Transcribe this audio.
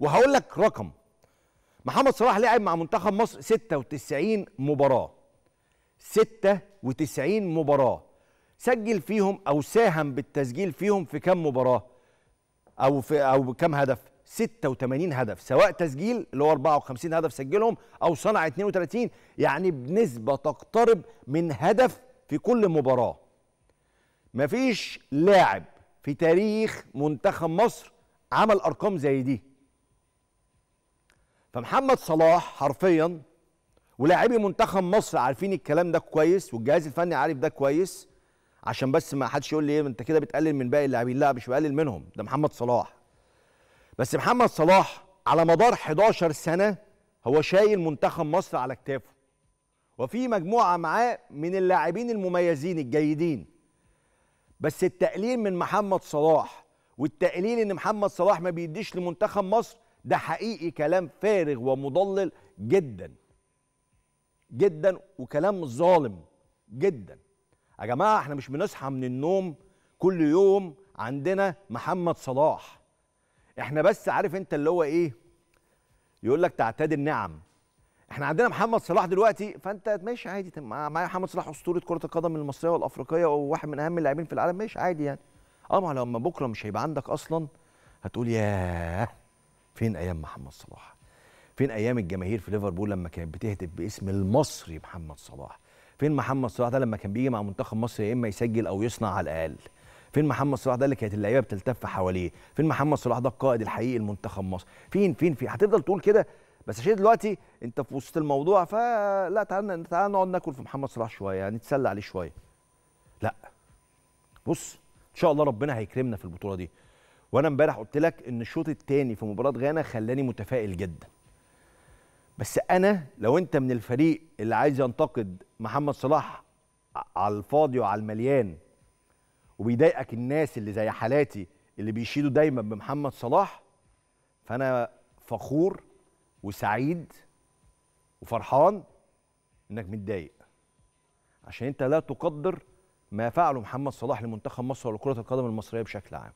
وهقول لك رقم محمد صلاح لعب مع منتخب مصر 96 مباراه 96 مباراه سجل فيهم او ساهم بالتسجيل فيهم في كام مباراه او في او كم هدف 86 هدف سواء تسجيل اللي هو 54 هدف سجلهم او صنع 32 يعني بنسبه تقترب من هدف في كل مباراه مفيش لاعب في تاريخ منتخب مصر عمل ارقام زي دي فمحمد صلاح حرفيا ولاعبي منتخب مصر عارفين الكلام ده كويس والجهاز الفني عارف ده كويس عشان بس ما حدش يقول لي ايه انت كده بتقلل من باقي اللاعبين لا مش بقلل منهم ده محمد صلاح بس محمد صلاح على مدار 11 سنه هو شايل منتخب مصر على كتافه وفي مجموعه معاه من اللاعبين المميزين الجيدين بس التقليل من محمد صلاح والتقليل ان محمد صلاح ما بيديش لمنتخب مصر ده حقيقي كلام فارغ ومضلل جدا جدا وكلام ظالم جدا يا جماعه احنا مش بنصحى من النوم كل يوم عندنا محمد صلاح احنا بس عارف انت اللي هو ايه يقول لك تعتاد النعم احنا عندنا محمد صلاح دلوقتي فانت ماشي عادي معايا محمد صلاح اسطوره كره القدم المصريه والافريقيه وواحد من اهم اللاعبين في العالم ماشي عادي يعني اما أه، لما بكره مش هيبقى عندك اصلا هتقول ياه فين ايام محمد صلاح فين ايام الجماهير في ليفربول لما كانت بتهتف باسم المصري محمد صلاح فين محمد صلاح ده لما كان بيجي مع منتخب مصر يا اما يسجل او يصنع على الاقل فين محمد صلاح ده اللي كانت اللعيبه بتلتف حواليه فين محمد صلاح ده القائد الحقيقي لمنتخب مصر فين فين فين هتفضل تقول كده بس عشان دلوقتي انت في وسط الموضوع فلا تعالى تعالى نقعد ناكل في محمد صلاح شويه يعني نتسلى عليه شويه لا بص ان شاء الله ربنا هيكرمنا في البطوله دي وانا امبارح قلت لك ان الشوط الثاني في مباراه غانا خلاني متفائل جدا بس انا لو انت من الفريق اللي عايز ينتقد محمد صلاح على الفاضي وعلى المليان وبيضايقك الناس اللي زي حالاتي اللي بيشيدوا دايما بمحمد صلاح فانا فخور وسعيد وفرحان انك متضايق عشان انت لا تقدر ما فعله محمد صلاح لمنتخب مصر ولكره القدم المصريه بشكل عام